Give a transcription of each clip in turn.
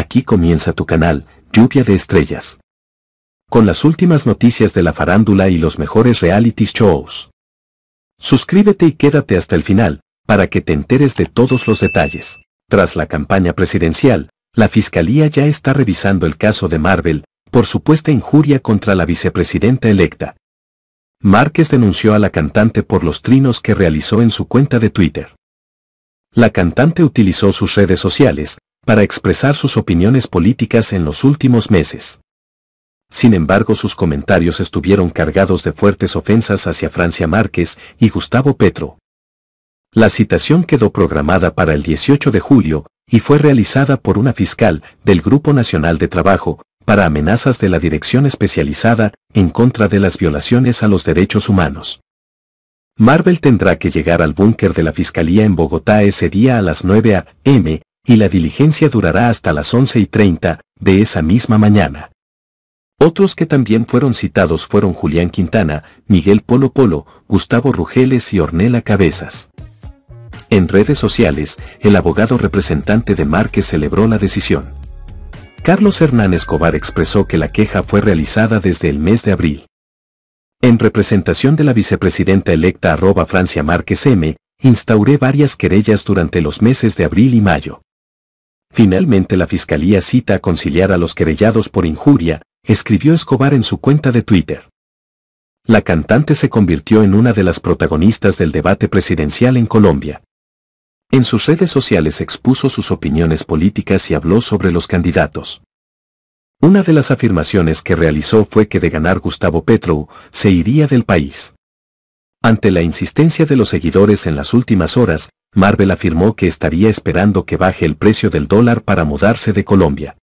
Aquí comienza tu canal, Lluvia de Estrellas. Con las últimas noticias de la farándula y los mejores reality shows. Suscríbete y quédate hasta el final, para que te enteres de todos los detalles. Tras la campaña presidencial, la Fiscalía ya está revisando el caso de Marvel, por supuesta injuria contra la vicepresidenta electa. Márquez denunció a la cantante por los trinos que realizó en su cuenta de Twitter. La cantante utilizó sus redes sociales para expresar sus opiniones políticas en los últimos meses. Sin embargo, sus comentarios estuvieron cargados de fuertes ofensas hacia Francia Márquez y Gustavo Petro. La citación quedó programada para el 18 de julio y fue realizada por una fiscal del Grupo Nacional de Trabajo para amenazas de la Dirección Especializada en contra de las violaciones a los derechos humanos. Marvel tendrá que llegar al búnker de la Fiscalía en Bogotá ese día a las 9 a.m y la diligencia durará hasta las 11 y 30 de esa misma mañana. Otros que también fueron citados fueron Julián Quintana, Miguel Polo Polo, Gustavo Rugeles y Ornela Cabezas. En redes sociales, el abogado representante de Márquez celebró la decisión. Carlos Hernán Escobar expresó que la queja fue realizada desde el mes de abril. En representación de la vicepresidenta electa arroba Francia Márquez M, instauré varias querellas durante los meses de abril y mayo. Finalmente la fiscalía cita a conciliar a los querellados por injuria, escribió Escobar en su cuenta de Twitter. La cantante se convirtió en una de las protagonistas del debate presidencial en Colombia. En sus redes sociales expuso sus opiniones políticas y habló sobre los candidatos. Una de las afirmaciones que realizó fue que de ganar Gustavo Petro, se iría del país. Ante la insistencia de los seguidores en las últimas horas, Marvel afirmó que estaría esperando que baje el precio del dólar para mudarse de Colombia.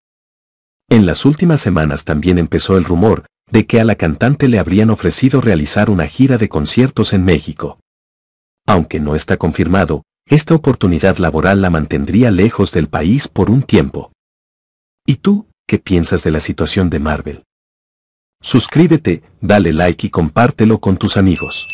En las últimas semanas también empezó el rumor de que a la cantante le habrían ofrecido realizar una gira de conciertos en México. Aunque no está confirmado, esta oportunidad laboral la mantendría lejos del país por un tiempo. ¿Y tú, qué piensas de la situación de Marvel? Suscríbete, dale like y compártelo con tus amigos.